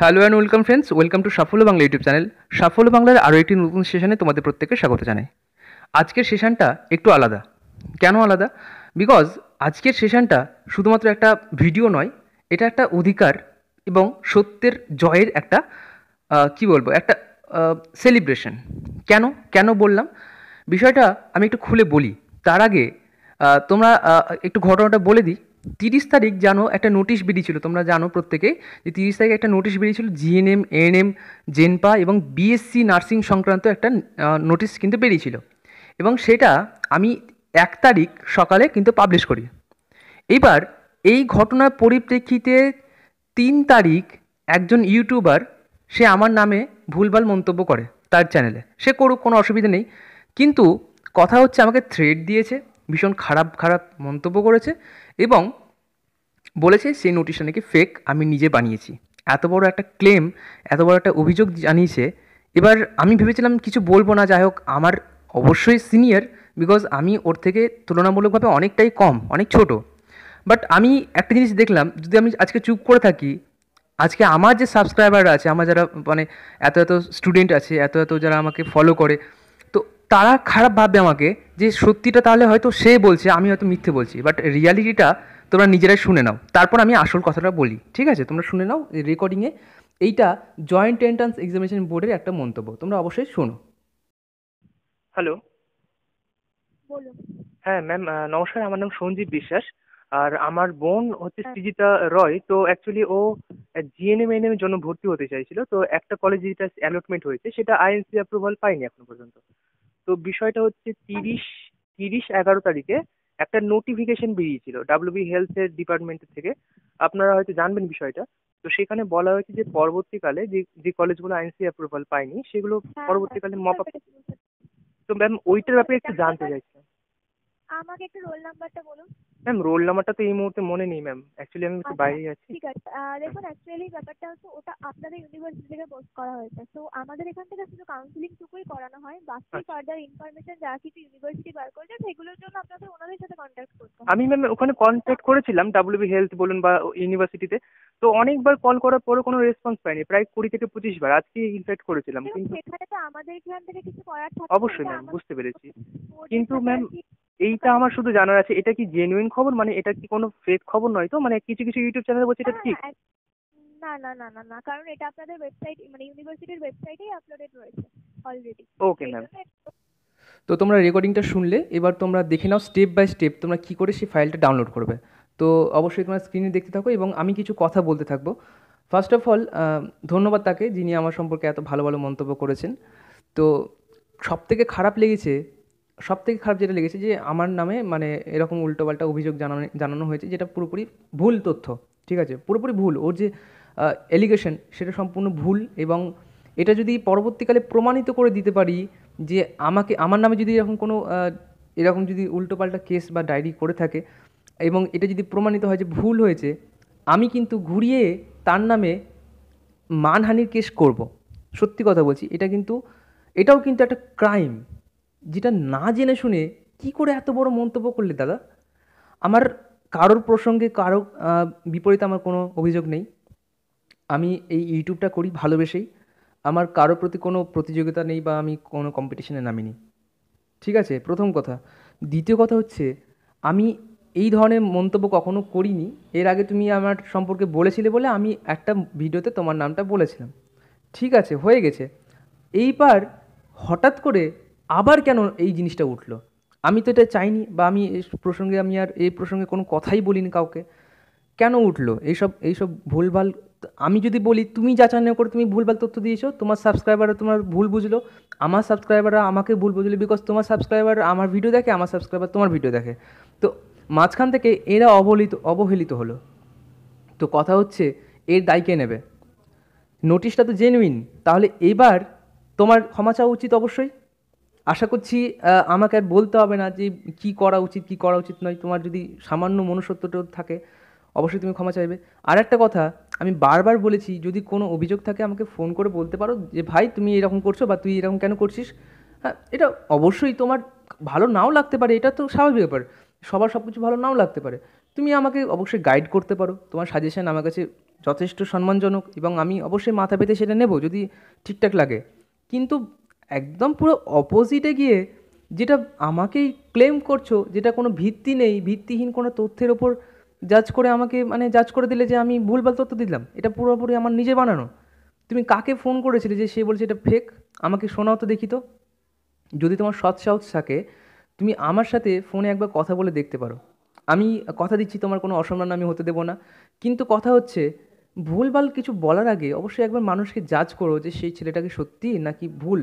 Hello and welcome friends welcome to Safalya Bangla YouTube channel সাফল্য বাংলার আরও একটি নতুন সেশনে তোমাদের প্রত্যেককে স্বাগত জানাই আজকের সেশনটা একটু আলাদা কেন আলাদা বিকজ আজকের সেশনটা শুধুমাত্র একটা ভিডিও নয় এটা একটা অধিকার এবং সত্যের জয়ের একটা কি বলবো একটা সেলিব্রেশন কেন কেন বললাম বিষয়টা আমি একটু খুলে বলি তার আগে তোমরা একটু ঘটনাটা বলে দিই তিরিশ তারিখ জানো একটা নোটিশ বেরিয়েছিল তোমরা জানো প্রত্যেকেই যে তিরিশ তারিখে একটা নোটিশ বেরিয়েছিল জিএনএম এএনএম জেনপা এবং বিএসসি নার্সিং সংক্রান্ত একটা নোটিশ কিন্তু বেরিয়েছিল এবং সেটা আমি এক তারিখ সকালে কিন্তু পাবলিশ করি এবার এই ঘটনার পরিপ্রেক্ষিতে তিন তারিখ একজন ইউটিউবার সে আমার নামে ভুলভাল মন্তব্য করে তার চ্যানেলে সে করুক কোনো অসুবিধা নেই কিন্তু কথা হচ্ছে আমাকে থ্রেড দিয়েছে ভীষণ খারাপ খারাপ মন্তব্য করেছে এবং বলেছে সেই নোটিশটা নাকি ফেক আমি নিজে বানিয়েছি এত বড় একটা ক্লেম এত বড় একটা অভিযোগ জানিয়েছে এবার আমি ভেবেছিলাম কিছু বলবো না যাই হোক আমার অবশ্যই সিনিয়র বিকজ আমি ওর থেকে তুলনামূলকভাবে অনেকটাই কম অনেক ছোট বাট আমি একটা জিনিস দেখলাম যদি আমি আজকে চুপ করে থাকি আজকে আমার যে সাবস্ক্রাইবার আছে আমার যারা মানে এত এত স্টুডেন্ট আছে এত এত যারা আমাকে ফলো করে তারা খারাপ ভাববে আমাকে যে সত্যিটা তাহলে হয়তো সে বলছে আমি হয়তো মিথ্যে বলছি বাট রিয়ালিটিটা তোমরা নিজেরাই শুনে নাও তারপর আমি আসল কথাটা বলি ঠিক আছে তোমরা শুনে নাও রেকর্ডিংয়ে এইটা জয়েন্ট এন্ট্রান্স এক্সামিনেশন বোর্ডের একটা মন্তব্য তোমরা অবশ্যই শোনো হ্যালো হ্যাঁ ম্যাম নমস্কার আমার নাম সঞ্জীব বিশ্বাস আর আমার বোন হচ্ছে হ্যাঁ। সৃজিতা রয় তো অ্যাকচুয়ালি ও জিএনএম এনএম এর জন্য ভর্তি হতে চাইছিল তো একটা কলেজে যেটা অ্যালটমেন্ট হয়েছে সেটা আইএনসি অ্যাপ্রুভাল পায়নি এখনো পর্যন্ত তো বিষয়টা হচ্ছে তিরিশ তিরিশ এগারো তারিখে একটা নোটিফিকেশন বেরিয়েছিল ডাব্লিউবি হেলথ এর ডিপার্টমেন্টের থেকে আপনারা হয়তো জানবেন বিষয়টা তো সেখানে বলা হয়েছে যে পরবর্তীকালে যে যে কলেজগুলো আইএনসি অ্যাপ্রুভাল পায়নি সেগুলো হ্যাঁ, হ্যাঁ, পরবর্তীকালে মপ আপ তো ম্যাম ওইটার ব্যাপারে একটু জানতে চাইছিলাম আমাকে একটু রোল নাম্বারটা বলুন ম্যাম রোল নাম্বারটা তো এই মুহূর্তে মনে নেই ম্যাম অ্যাকচুয়ালি আমি একটু আচ্ছা, বাইরে আছি ঠিক আছে দেখুন অ্যাকচুয়ালি ব্যাপারটা হচ্ছে ওটা আপনাদের ইউনিভার্সিটি থেকে পোস্ট করা হয়েছে তো আমাদের এখান থেকে শুধু টুকুই করানো হয় বাকি ফার্দার আচ্ছা। ইনফরমেশন যা কিছু ইউনিভার্সিটি বার করেছে সেগুলোর জন্য আপনাদের ওনাদের সাথে কন্ট্যাক্ট করতে হবে আমি ম্যাম ওখানে কন্ট্যাক্ট করেছিলাম ডাব্লিউবি হেলথ বলুন বা ইউনিভার্সিটিতে তো অনেকবার কল করার পরে কোনো রেসপন্স পাইনি প্রায় কুড়ি থেকে পঁচিশ বার আজকে ইনফেক্ট করেছিলাম কিন্তু সেখানে তো আমাদের এখান থেকে কিছু করার থাকে অবশ্যই ম্যাম বুঝতে পেরেছি কিন্তু ম্যাম এইটা আমার শুধু জানার আছে এটা কি জেনুইন খবর মানে এটা কি কোনো ফেক খবর নয় তো মানে কিছু কিছু ইউটিউব চ্যানেল বলছে এটা ঠিক না না না না না কারণ এটা আপনাদের ওয়েবসাইট মানে ইউনিভার্সিটির ওয়েবসাইটেই আপলোডেড রয়েছে অলরেডি ওকে ম্যাম তো তোমরা রেকর্ডিংটা শুনলে এবার তোমরা দেখে নাও স্টেপ বাই স্টেপ তোমরা কী করে সেই ফাইলটা ডাউনলোড করবে তো অবশ্যই তোমরা স্ক্রিনে দেখতে থাকো এবং আমি কিছু কথা বলতে থাকবো ফার্স্ট অফ অল ধন্যবাদ তাকে যিনি আমার সম্পর্কে এত ভালো ভালো মন্তব্য করেছেন তো সব থেকে খারাপ লেগেছে সব থেকে খারাপ যেটা লেগেছে যে আমার নামে মানে এরকম উল্টোপাল্টা অভিযোগ জানানো জানানো হয়েছে যেটা পুরোপুরি ভুল তথ্য ঠিক আছে পুরোপুরি ভুল ওর যে এলিগেশন সেটা সম্পূর্ণ ভুল এবং এটা যদি পরবর্তীকালে প্রমাণিত করে দিতে পারি যে আমাকে আমার নামে যদি এরকম কোনো এরকম যদি উল্টোপাল্টা কেস বা ডায়েরি করে থাকে এবং এটা যদি প্রমাণিত হয় যে ভুল হয়েছে আমি কিন্তু ঘুরিয়ে তার নামে মানহানির কেস করব সত্যি কথা বলছি এটা কিন্তু এটাও কিন্তু একটা ক্রাইম যেটা না জেনে শুনে কি করে এত বড় মন্তব্য করলে দাদা আমার কারোর প্রসঙ্গে কারো বিপরীতে আমার কোনো অভিযোগ নেই আমি এই ইউটিউবটা করি ভালোবেসেই আমার কারোর প্রতি কোনো প্রতিযোগিতা নেই বা আমি কোনো কম্পিটিশনে নামিনি ঠিক আছে প্রথম কথা দ্বিতীয় কথা হচ্ছে আমি এই ধরনের মন্তব্য কখনো করিনি এর আগে তুমি আমার সম্পর্কে বলেছিলে বলে আমি একটা ভিডিওতে তোমার নামটা বলেছিলাম ঠিক আছে হয়ে গেছে এইবার হঠাৎ করে আবার কেন এই জিনিসটা উঠলো আমি তো এটা চাইনি বা আমি এই প্রসঙ্গে আমি আর এই প্রসঙ্গে কোনো কথাই বলিনি কাউকে কেন উঠলো এইসব এইসব ভুলভাল আমি যদি বলি তুমি যাচাই না করে তুমি ভুলভাল তথ্য দিয়েছো তোমার সাবস্ক্রাইবাররা তোমার ভুল বুঝলো আমার সাবস্ক্রাইবাররা আমাকে ভুল বুঝলো বিকজ তোমার সাবস্ক্রাইবার আমার ভিডিও দেখে আমার সাবস্ক্রাইবার তোমার ভিডিও দেখে তো মাঝখান থেকে এরা অবলিত অবহেলিত হলো তো কথা হচ্ছে এর দায়কে নেবে নোটিশটা তো জেনুইন তাহলে এবার তোমার ক্ষমা চাওয়া উচিত অবশ্যই আশা করছি আমাকে আর বলতে হবে না যে কি করা উচিত কি করা উচিত নয় তোমার যদি সামান্য মনুষ্যত্বটাও থাকে অবশ্যই তুমি ক্ষমা চাইবে আর একটা কথা আমি বারবার বলেছি যদি কোনো অভিযোগ থাকে আমাকে ফোন করে বলতে পারো যে ভাই তুমি এরকম করছো বা তুই এরকম কেন করছিস হ্যাঁ এটা অবশ্যই তোমার ভালো নাও লাগতে পারে এটা তো স্বাভাবিক ব্যাপার সবার সব কিছু ভালো নাও লাগতে পারে তুমি আমাকে অবশ্যই গাইড করতে পারো তোমার সাজেশান আমার কাছে যথেষ্ট সম্মানজনক এবং আমি অবশ্যই মাথা পেতে সেটা নেব যদি ঠিকঠাক লাগে কিন্তু একদম পুরো অপোজিটে গিয়ে যেটা আমাকেই ক্লেম করছো যেটা কোনো ভিত্তি নেই ভিত্তিহীন কোনো তথ্যের ওপর জাজ করে আমাকে মানে জাজ করে দিলে যে আমি ভুলভাল তথ্য দিলাম এটা পুরোপুরি আমার নিজে বানানো তুমি কাকে ফোন করেছিলে যে সে বলছে এটা ফেক আমাকে শোনাও তো দেখি তো যদি তোমার সৎ সাহস থাকে তুমি আমার সাথে ফোনে একবার কথা বলে দেখতে পারো আমি কথা দিচ্ছি তোমার কোনো অসম্মান আমি হতে দেবো না কিন্তু কথা হচ্ছে ভুলভাল কিছু বলার আগে অবশ্যই একবার মানুষকে জাজ করো যে সেই ছেলেটাকে সত্যি নাকি ভুল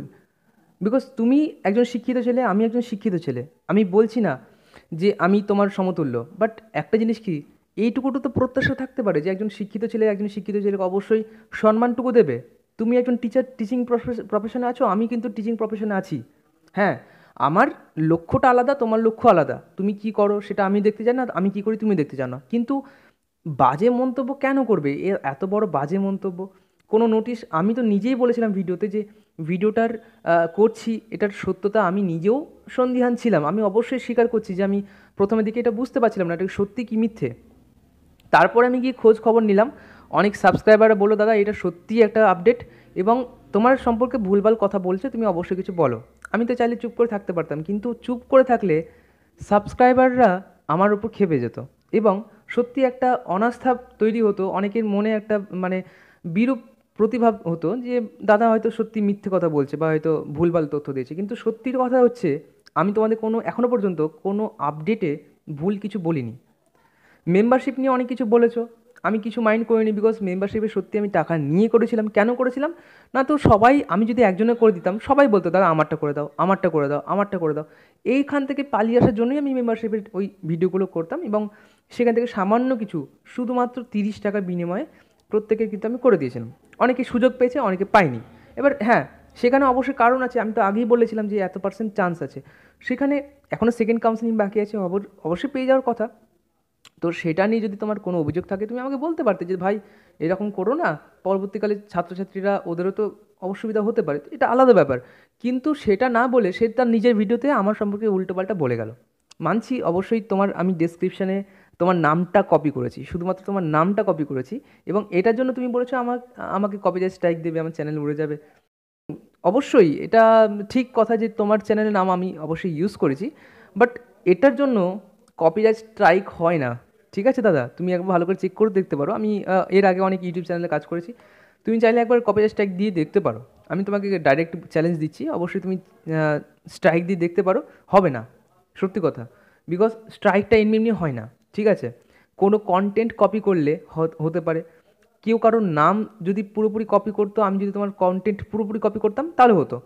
বিকজ তুমি একজন শিক্ষিত ছেলে আমি একজন শিক্ষিত ছেলে আমি বলছি না যে আমি তোমার সমতুল্য বাট একটা জিনিস কি এইটুকুটা তো প্রত্যাশা থাকতে পারে যে একজন শিক্ষিত ছেলে একজন শিক্ষিত ছেলেকে অবশ্যই সম্মানটুকু দেবে তুমি একজন টিচার টিচিং প্রফেশনে আছো আমি কিন্তু টিচিং প্রফেশনে আছি হ্যাঁ আমার লক্ষ্যটা আলাদা তোমার লক্ষ্য আলাদা তুমি কি করো সেটা আমি দেখতে চাই না আমি কি করি তুমি দেখতে চাও না কিন্তু বাজে মন্তব্য কেন করবে এ এত বড় বাজে মন্তব্য কোনো নোটিশ আমি তো নিজেই বলেছিলাম ভিডিওতে যে ভিডিওটার করছি এটার সত্যতা আমি নিজেও সন্দিহান ছিলাম আমি অবশ্যই স্বীকার করছি যে আমি প্রথমের দিকে এটা বুঝতে পারছিলাম না এটা সত্যি কি মিথ্যে তারপরে আমি গিয়ে খোঁজ খবর নিলাম অনেক সাবস্ক্রাইবার বলো দাদা এটা সত্যি একটা আপডেট এবং তোমার সম্পর্কে ভুলভাল কথা বলছে তুমি অবশ্যই কিছু বলো আমি তো চাইলে চুপ করে থাকতে পারতাম কিন্তু চুপ করে থাকলে সাবস্ক্রাইবাররা আমার উপর খেপে যেত এবং সত্যি একটা অনাস্থা তৈরি হতো অনেকের মনে একটা মানে বিরূপ প্রতিভাব হতো যে দাদা হয়তো সত্যি মিথ্যে কথা বলছে বা হয়তো ভুলভাল তথ্য দিয়েছে কিন্তু সত্যির কথা হচ্ছে আমি তোমাদের কোনো এখনও পর্যন্ত কোনো আপডেটে ভুল কিছু বলিনি মেম্বারশিপ নিয়ে অনেক কিছু বলেছো আমি কিছু মাইন্ড করিনি বিকজ মেম্বারশিপে সত্যি আমি টাকা নিয়ে করেছিলাম কেন করেছিলাম না তো সবাই আমি যদি একজনে করে দিতাম সবাই বলতো দাদা আমারটা করে দাও আমারটা করে দাও আমারটা করে দাও এইখান থেকে পালিয়ে আসার জন্যই আমি মেম্বারশিপের ওই ভিডিওগুলো করতাম এবং সেখান থেকে সামান্য কিছু শুধুমাত্র তিরিশ টাকা বিনিময়ে প্রত্যেকের কিন্তু আমি করে দিয়েছিলাম অনেকে সুযোগ পেয়েছে অনেকে পায়নি এবার হ্যাঁ সেখানে অবশ্যই কারণ আছে আমি তো আগেই বলেছিলাম যে এত পার্সেন্ট চান্স আছে সেখানে এখনও সেকেন্ড কাউন্সিলিং বাকি আছে অবশ্যই পেয়ে যাওয়ার কথা তো সেটা নিয়ে যদি তোমার কোনো অভিযোগ থাকে তুমি আমাকে বলতে পারতে যে ভাই এরকম করো না পরবর্তীকালে ছাত্রছাত্রীরা ওদেরও তো অসুবিধা হতে পারে এটা আলাদা ব্যাপার কিন্তু সেটা না বলে সে তার নিজের ভিডিওতে আমার সম্পর্কে উল্টোপাল্টা বলে গেল মানছি অবশ্যই তোমার আমি ডেসক্রিপশানে তোমার নামটা কপি করেছি শুধুমাত্র তোমার নামটা কপি করেছি এবং এটার জন্য তুমি বলেছো আমার আমাকে কপিরাইট স্ট্রাইক দেবে আমার চ্যানেল উড়ে যাবে অবশ্যই এটা ঠিক কথা যে তোমার চ্যানেলের নাম আমি অবশ্যই ইউজ করেছি বাট এটার জন্য কপি কপিরাইট স্ট্রাইক হয় না ঠিক আছে দাদা তুমি একবার ভালো করে চেক করে দেখতে পারো আমি এর আগে অনেক ইউটিউব চ্যানেলে কাজ করেছি তুমি চাইলে একবার কপি কপিরাইট স্ট্রাইক দিয়ে দেখতে পারো আমি তোমাকে ডাইরেক্ট চ্যালেঞ্জ দিচ্ছি অবশ্যই তুমি স্ট্রাইক দিয়ে দেখতে পারো হবে না সত্যি কথা বিকজ স্ট্রাইকটা এমনি এমনি হয় না ঠিক আছে কোনো কন্টেন্ট কপি করলে হতে পারে কেউ কারোর নাম যদি পুরোপুরি কপি করতো আমি যদি তোমার কন্টেন্ট পুরোপুরি কপি করতাম তাহলে হতো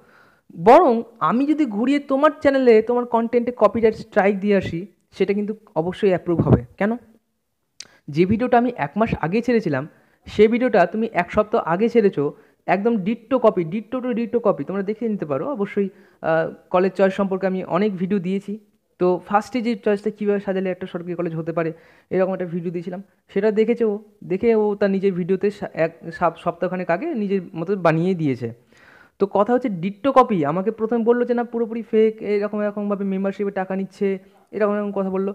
বরং আমি যদি ঘুরিয়ে তোমার চ্যানেলে তোমার কন্টেন্টে কপিটা স্ট্রাইক দিয়ে আসি সেটা কিন্তু অবশ্যই অ্যাপ্রুভ হবে কেন যে ভিডিওটা আমি এক মাস আগে ছেড়েছিলাম সে ভিডিওটা তুমি এক সপ্তাহ আগে ছেড়েছো একদম ditto copy ditto to ditto copy তোমরা দেখে নিতে পারো অবশ্যই কলেজ চয়েস সম্পর্কে আমি অনেক ভিডিও দিয়েছি তো ফার্স্টে যে চয়েসটা কীভাবে সাজালে একটা সরকারি কলেজ হতে পারে এরকম একটা ভিডিও দিয়েছিলাম সেটা দেখেছে ও দেখে ও তার নিজের ভিডিওতে এক সপ্তাহখানেক আগে নিজের মতো বানিয়ে দিয়েছে তো কথা হচ্ছে ডিট্টো কপি আমাকে প্রথমে বললো যে না পুরোপুরি ফেক এরকম এরকমভাবে মেম্বারশিপে টাকা নিচ্ছে এরকম এরকম কথা বললো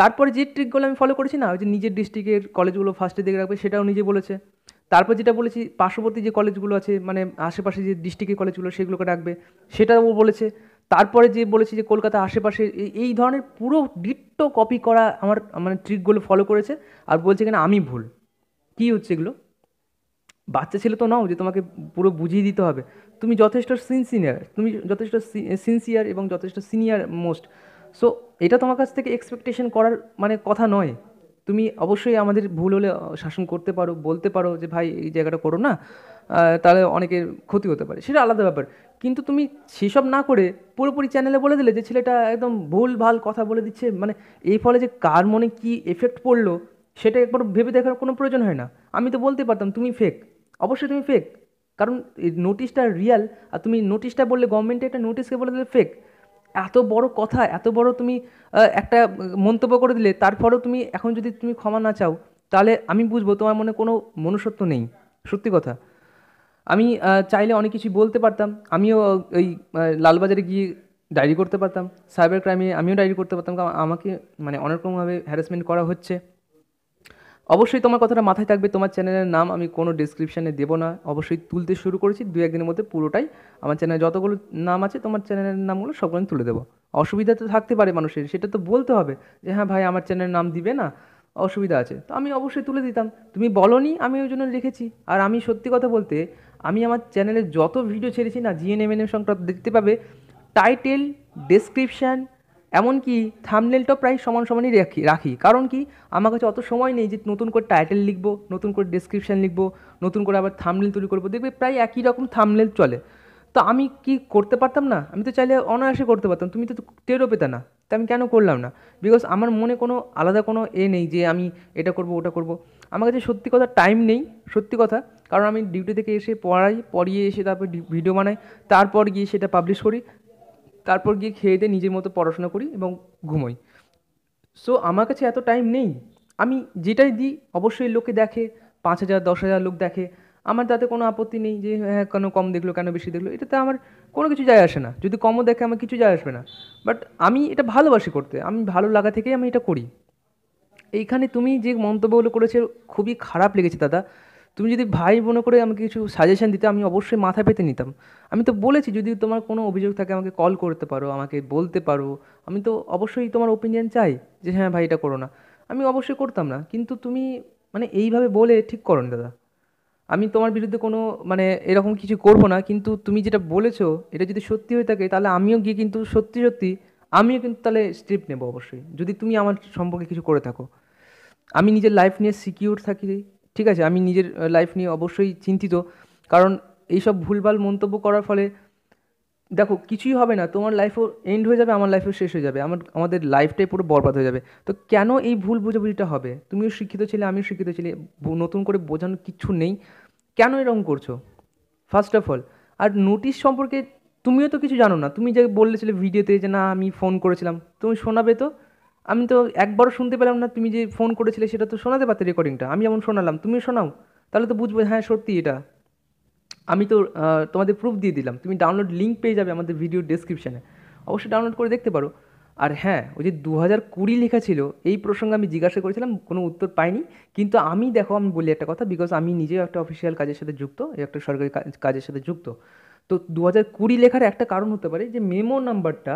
তারপরে যে ট্রিকগুলো আমি ফলো করেছি না ওই যে নিজের ডিস্ট্রিক্টের কলেজগুলো ফার্স্টে দেখে রাখবে সেটাও নিজে বলেছে তারপর যেটা বলেছি পার্শ্ববর্তী যে কলেজগুলো আছে মানে আশেপাশে যে ডিস্ট্রিক্টের কলেজগুলো সেগুলোকে রাখবে সেটাও বলেছে তারপরে যে বলেছি যে কলকাতা আশেপাশে এই ধরনের পুরো ডিট্টো কপি করা আমার মানে ট্রিকগুলো ফলো করেছে আর বলছে কেন আমি ভুল কী হচ্ছে এগুলো বাচ্চা ছেলে তো নাও যে তোমাকে পুরো বুঝিয়ে দিতে হবে তুমি যথেষ্ট সিনসিনিয়ার তুমি যথেষ্ট সিনসিয়ার এবং যথেষ্ট সিনিয়র মোস্ট সো এটা তোমার কাছ থেকে এক্সপেকটেশন করার মানে কথা নয় তুমি অবশ্যই আমাদের ভুল হলে শাসন করতে পারো বলতে পারো যে ভাই এই জায়গাটা করো না তাহলে অনেকের ক্ষতি হতে পারে সেটা আলাদা ব্যাপার কিন্তু তুমি সেসব না করে পুরোপুরি চ্যানেলে বলে দিলে যে ছেলেটা একদম ভুল ভাল কথা বলে দিচ্ছে মানে এই ফলে যে কার মনে কী এফেক্ট পড়লো সেটা একবার ভেবে দেখার কোনো প্রয়োজন হয় না আমি তো বলতে পারতাম তুমি ফেক অবশ্যই তুমি ফেক কারণ এই নোটিশটা রিয়াল আর তুমি নোটিশটা বললে গভর্নমেন্টে একটা নোটিশকে বলে দিলে ফেক এত বড় কথা এত বড় তুমি একটা মন্তব্য করে দিলে তারপরেও তুমি এখন যদি তুমি ক্ষমা না চাও তাহলে আমি বুঝবো তোমার মনে কোনো মনুষ্যত্ব নেই সত্যি কথা আমি চাইলে অনেক কিছু বলতে পারতাম আমিও ওই লালবাজারে গিয়ে ডায়েরি করতে পারতাম সাইবার ক্রাইমে আমিও ডায়েরি করতে পারতাম কারণ আমাকে মানে রকমভাবে হ্যারাসমেন্ট করা হচ্ছে অবশ্যই তোমার কথাটা মাথায় থাকবে তোমার চ্যানেলের নাম আমি কোনো ডিসক্রিপশানে দেবো না অবশ্যই তুলতে শুরু করেছি দু একদিনের মধ্যে পুরোটাই আমার চ্যানেলে যতগুলো নাম আছে তোমার চ্যানেলের নামগুলো সবগুলো তুলে দেবো অসুবিধা তো থাকতে পারে মানুষের সেটা তো বলতে হবে যে হ্যাঁ ভাই আমার চ্যানেলের নাম দিবে না অসুবিধা আছে তো আমি অবশ্যই তুলে দিতাম তুমি বলনি আমি ওই জন্য লিখেছি আর আমি সত্যি কথা বলতে আমি আমার চ্যানেলে যত ভিডিও ছেড়েছি না জিএনএমএনএম সংক্রান্ত দেখতে পাবে টাইটেল ডেসক্রিপশান এমনকি থামনেলটা প্রায় সমান সমানই রাখি রাখি কারণ কি আমার কাছে অত সময় নেই যে নতুন করে টাইটেল লিখব নতুন করে ডেসক্রিপশান লিখবো নতুন করে আবার থামনেল তৈরি করবো দেখবে প্রায় একই রকম থামনেল চলে তো আমি কি করতে পারতাম না আমি তো চাইলে অনায়াসে করতে পারতাম তুমি তো টেরও পেতে না তা আমি কেন করলাম না বিকজ আমার মনে কোনো আলাদা কোনো এ নেই যে আমি এটা করব ওটা করব আমার কাছে সত্যি কথা টাইম নেই সত্যি কথা কারণ আমি ডিউটি থেকে এসে পড়াই পড়িয়ে এসে তারপর ভিডিও বানাই তারপর গিয়ে সেটা পাবলিশ করি তারপর গিয়ে খেয়ে দিয়ে নিজের মতো পড়াশোনা করি এবং ঘুমোই সো আমার কাছে এত টাইম নেই আমি যেটাই দিই অবশ্যই লোকে দেখে পাঁচ হাজার দশ হাজার লোক দেখে আমার তাতে কোনো আপত্তি নেই যে হ্যাঁ কেন কম দেখলো কেন বেশি দেখলো এটাতে আমার কোনো কিছু যায় আসে না যদি কমও দেখে আমার কিছু যায় আসবে না বাট আমি এটা ভালোবাসি করতে আমি ভালো লাগা থেকেই আমি এটা করি এইখানে তুমি যে মন্তব্যগুলো করেছো খুবই খারাপ লেগেছে দাদা তুমি যদি ভাই মনে করে আমাকে কিছু সাজেশন দিতে আমি অবশ্যই মাথা পেতে নিতাম আমি তো বলেছি যদি তোমার কোনো অভিযোগ থাকে আমাকে কল করতে পারো আমাকে বলতে পারো আমি তো অবশ্যই তোমার ওপিনিয়ন চাই যে হ্যাঁ ভাই এটা করো না আমি অবশ্যই করতাম না কিন্তু তুমি মানে এইভাবে বলে ঠিক করো দাদা আমি তোমার বিরুদ্ধে কোনো মানে এরকম কিছু করব না কিন্তু তুমি যেটা বলেছো এটা যদি সত্যি হয়ে থাকে তাহলে আমিও গিয়ে কিন্তু সত্যি সত্যি আমিও কিন্তু তাহলে স্টেপ নেব অবশ্যই যদি তুমি আমার সম্পর্কে কিছু করে থাকো আমি নিজের লাইফ নিয়ে সিকিউর থাকি ঠিক আছে আমি নিজের লাইফ নিয়ে অবশ্যই চিন্তিত কারণ এইসব ভুলভাল মন্তব্য করার ফলে দেখো কিছুই হবে না তোমার লাইফও এন্ড হয়ে যাবে আমার লাইফও শেষ হয়ে যাবে আমার আমাদের লাইফটাই পুরো বরবাদ হয়ে যাবে তো কেন এই ভুল বোঝাবুঝিটা হবে তুমিও শিক্ষিত ছিলে আমিও শিক্ষিত ছিলে নতুন করে বোঝানোর কিছু নেই কেন এরকম করছো ফার্স্ট অফ অল আর নোটিশ সম্পর্কে তুমিও তো কিছু জানো না তুমি যে বললেছিলে ভিডিওতে যে না আমি ফোন করেছিলাম তুমি শোনাবে তো আমি তো একবারও শুনতে পেলাম না তুমি যে ফোন করেছিলে সেটা তো শোনাতে পারতে রেকর্ডিংটা আমি যেমন শোনালাম তুমিও শোনাও তাহলে তো বুঝবো হ্যাঁ সত্যি এটা আমি তো তোমাদের প্রুফ দিয়ে দিলাম তুমি ডাউনলোড লিঙ্ক পেয়ে যাবে আমাদের ভিডিও ডেসক্রিপশানে অবশ্যই ডাউনলোড করে দেখতে পারো আর হ্যাঁ ওই যে দু হাজার কুড়ি লেখা ছিল এই প্রসঙ্গে আমি জিজ্ঞাসা করেছিলাম কোনো উত্তর পাইনি কিন্তু আমি দেখো আমি বলি একটা কথা বিকজ আমি নিজেও একটা অফিসিয়াল কাজের সাথে যুক্ত একটা সরকারি কাজের সাথে যুক্ত তো দু হাজার কুড়ি লেখার একটা কারণ হতে পারে যে মেমো নাম্বারটা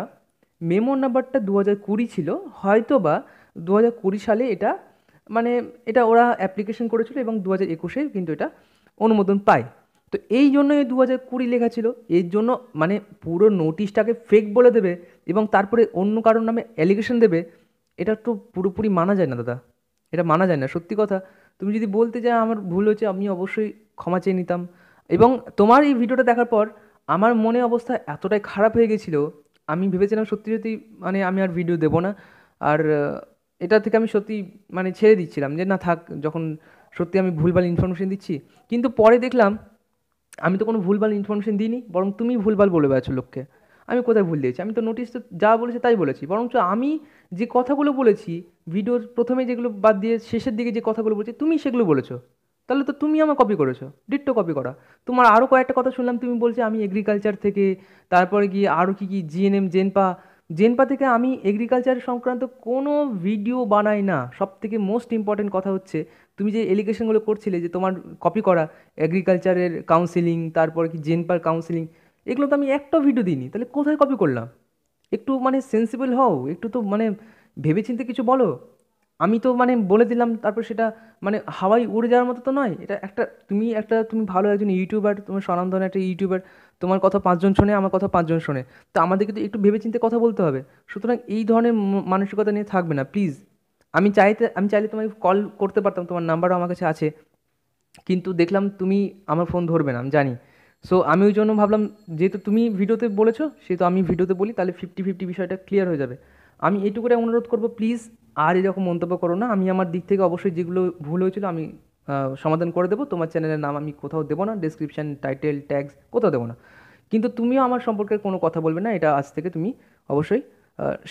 মেমো নাম্বারটা দু হাজার কুড়ি ছিল হয়তো বা দু হাজার কুড়ি সালে এটা মানে এটা ওরা অ্যাপ্লিকেশন করেছিল এবং দু হাজার একুশে কিন্তু এটা অনুমোদন পায় তো এই জন্যই দু হাজার কুড়ি লেখা ছিল এর জন্য মানে পুরো নোটিশটাকে ফেক বলে দেবে এবং তারপরে অন্য কারোর নামে অ্যালিগেশন দেবে এটা তো পুরোপুরি মানা যায় না দাদা এটা মানা যায় না সত্যি কথা তুমি যদি বলতে চাও আমার ভুল হয়েছে আমি অবশ্যই ক্ষমা চেয়ে নিতাম এবং তোমার এই ভিডিওটা দেখার পর আমার মনে অবস্থা এতটাই খারাপ হয়ে গেছিলো আমি ভেবেছিলাম সত্যি সত্যি মানে আমি আর ভিডিও দেবো না আর এটা থেকে আমি সত্যি মানে ছেড়ে দিচ্ছিলাম যে না থাক যখন সত্যি আমি ভুলভাল ইনফরমেশন দিচ্ছি কিন্তু পরে দেখলাম আমি তো কোনো ভুলভাল ইনফরমেশন দিইনি বরং তুমি ভুলভাল বলে বেড়াচ্ছো লোককে আমি কোথায় ভুল দিয়েছি আমি তো নোটিশ তো যা বলেছি তাই বলেছি বরঞ্চ আমি যে কথাগুলো বলেছি ভিডিওর প্রথমে যেগুলো বাদ দিয়ে শেষের দিকে যে কথাগুলো বলেছি তুমি সেগুলো বলেছো তাহলে তো তুমি আমার কপি করেছো ডিটটো কপি করা তোমার আরও কয়েকটা কথা শুনলাম তুমি বলছো আমি এগ্রিকালচার থেকে তারপরে গিয়ে আরও কী কী জিএনএম জেনপা জেনপা থেকে আমি এগ্রিকালচার সংক্রান্ত কোনো ভিডিও বানাই না সব থেকে মোস্ট ইম্পর্টেন্ট কথা হচ্ছে তুমি যে এলিগেশনগুলো করছিলে যে তোমার কপি করা এগ্রিকালচারের কাউন্সিলিং তারপর কি জেনপার কাউন্সিলিং এগুলো তো আমি একটা ভিডিও দিইনি তাহলে কোথায় কপি করলাম একটু মানে সেন্সিবল হও একটু তো মানে ভেবেচিন্তে কিছু বলো আমি তো মানে বলে দিলাম তারপর সেটা মানে হাওয়াই উড়ে যাওয়ার মতো তো নয় এটা একটা তুমি একটা তুমি ভালো একজন ইউটিউবার তোমার ধরনের একটা ইউটিউবার তোমার কথা পাঁচজন শোনে আমার কথা পাঁচজন শোনে তো আমাদেরকে তো একটু ভেবেচিন্তে কথা বলতে হবে সুতরাং এই ধরনের মানসিকতা নিয়ে থাকবে না প্লিজ আমি চাইতে আমি চাইলে তোমাকে কল করতে পারতাম তোমার নাম্বারও আমার কাছে আছে কিন্তু দেখলাম তুমি আমার ফোন ধরবে না আমি জানি সো আমি ওই জন্য ভাবলাম যেহেতু তুমি ভিডিওতে বলেছো সেহেতু আমি ভিডিওতে বলি তাহলে ফিফটি ফিফটি বিষয়টা ক্লিয়ার হয়ে যাবে আমি এইটুকুটাই অনুরোধ করবো প্লিজ আর এরকম মন্তব্য করো না আমি আমার দিক থেকে অবশ্যই যেগুলো ভুল হয়েছিল আমি সমাধান করে দেবো তোমার চ্যানেলের নাম আমি কোথাও দেবো না ডিসক্রিপশান টাইটেল ট্যাগস কোথাও দেবো না কিন্তু তুমিও আমার সম্পর্কে কোনো কথা বলবে না এটা আজ থেকে তুমি অবশ্যই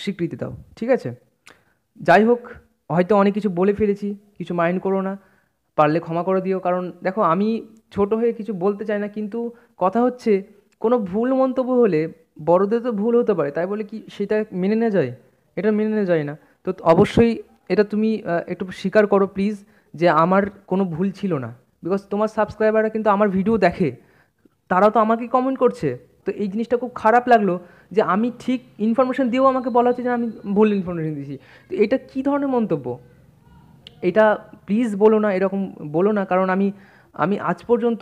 স্বীকৃতি দাও ঠিক আছে যাই হোক হয়তো অনেক কিছু বলে ফেলেছি কিছু মাইন্ড করো না পারলে ক্ষমা করে দিও কারণ দেখো আমি ছোট হয়ে কিছু বলতে চাই না কিন্তু কথা হচ্ছে কোনো ভুল মন্তব্য হলে বড়দের তো ভুল হতে পারে তাই বলে কি সেটা মেনে নেওয়া যায় এটা মেনে নেওয়া যায় না তো অবশ্যই এটা তুমি একটু স্বীকার করো প্লিজ যে আমার কোনো ভুল ছিল না বিকজ তোমার সাবস্ক্রাইবাররা কিন্তু আমার ভিডিও দেখে তারাও তো আমাকে কমেন্ট করছে তো এই জিনিসটা খুব খারাপ লাগলো যে আমি ঠিক ইনফরমেশান দিয়েও আমাকে বলা হচ্ছে যে আমি ভুল ইনফরমেশান দিয়েছি তো এটা কী ধরনের মন্তব্য এটা প্লিজ বলো না এরকম বলো না কারণ আমি আমি আজ পর্যন্ত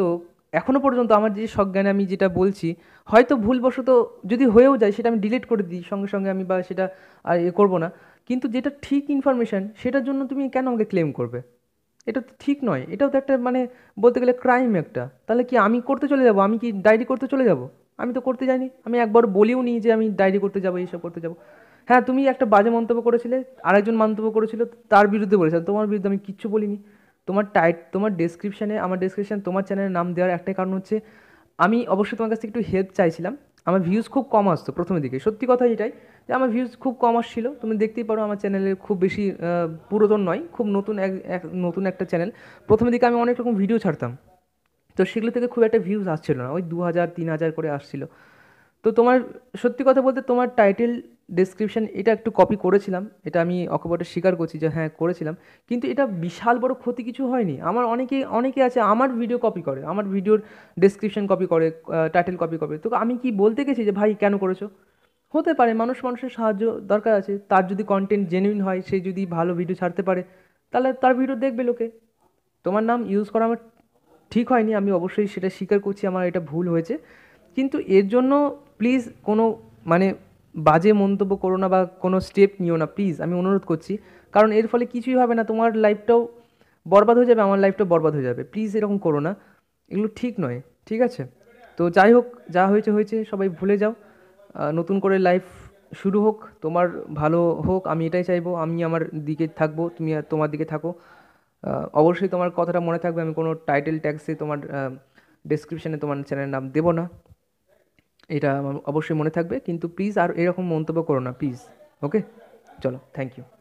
এখনও পর্যন্ত আমার যে সজ্ঞানে আমি যেটা বলছি হয়তো ভুলবশত যদি হয়েও যায় সেটা আমি ডিলিট করে দিই সঙ্গে সঙ্গে আমি বা সেটা আর এ করবো না কিন্তু যেটা ঠিক ইনফরমেশান সেটার জন্য তুমি কেন আমাকে ক্লেম করবে এটা তো ঠিক নয় এটাও তো একটা মানে বলতে গেলে ক্রাইম একটা তাহলে কি আমি করতে চলে যাব আমি কি ডায়েরি করতে চলে যাব আমি তো করতে যাইনি আমি একবার বলিও নি যে আমি ডায়েরি করতে যাবো এইসব করতে যাব হ্যাঁ তুমি একটা বাজে মন্তব্য করেছিলে আরেকজন মন্তব্য করেছিল তার বিরুদ্ধে বলেছিলাম তোমার বিরুদ্ধে আমি কিচ্ছু বলিনি তোমার টাইট তোমার ডেসক্রিপশানে আমার ডেসক্রিপশানে তোমার চ্যানেলের নাম দেওয়ার একটাই কারণ হচ্ছে আমি অবশ্যই তোমার কাছ থেকে একটু হেল্প চাইছিলাম আমার ভিউজ খুব কম আসতো প্রথমের দিকে সত্যি কথা এটাই যে আমার ভিউজ খুব কম আসছিলো তুমি দেখতেই পারো আমার চ্যানেলে খুব বেশি পুরাতন নয় খুব নতুন এক নতুন একটা চ্যানেল প্রথমের দিকে আমি অনেক রকম ভিডিও ছাড়তাম তো সেগুলো থেকে খুব একটা ভিউজ আসছিলো না ওই দু হাজার তিন হাজার করে আসছিলো তো তোমার সত্যি কথা বলতে তোমার টাইটেল ডিসক্রিপশান এটা একটু কপি করেছিলাম এটা আমি অকপটে স্বীকার করছি যে হ্যাঁ করেছিলাম কিন্তু এটা বিশাল বড় ক্ষতি কিছু হয়নি আমার অনেকে অনেকে আছে আমার ভিডিও কপি করে আমার ভিডিওর ডিসক্রিপশান কপি করে টাইটেল কপি করে তো আমি কি বলতে গেছি যে ভাই কেন করেছো হতে পারে মানুষ মানুষের সাহায্য দরকার আছে তার যদি কন্টেন্ট জেনুইন হয় সে যদি ভালো ভিডিও ছাড়তে পারে তাহলে তার ভিডিও দেখবে লোকে তোমার নাম ইউজ করা আমার ঠিক হয়নি আমি অবশ্যই সেটা স্বীকার করছি আমার এটা ভুল হয়েছে কিন্তু এর জন্য প্লিজ কোনো মানে বাজে মন্তব্য করো না বা কোনো স্টেপ নিও না প্লিজ আমি অনুরোধ করছি কারণ এর ফলে কিছুই হবে না তোমার লাইফটাও বরবাদ হয়ে যাবে আমার লাইফটাও বরবাদ হয়ে যাবে প্লিজ এরকম করো না এগুলো ঠিক নয় ঠিক আছে তো যাই হোক যা হয়েছে হয়েছে সবাই ভুলে যাও নতুন করে লাইফ শুরু হোক তোমার ভালো হোক আমি এটাই চাইবো আমি আমার দিকে থাকবো তুমি তোমার দিকে থাকো অবশ্যই তোমার কথাটা মনে থাকবে আমি কোনো টাইটেল ট্যাক্সে তোমার ডেসক্রিপশানে তোমার চ্যানেলের নাম দেবো না এটা অবশ্যই মনে থাকবে কিন্তু প্লিজ আর এরকম মন্তব্য করো না প্লিজ ওকে চলো থ্যাংক ইউ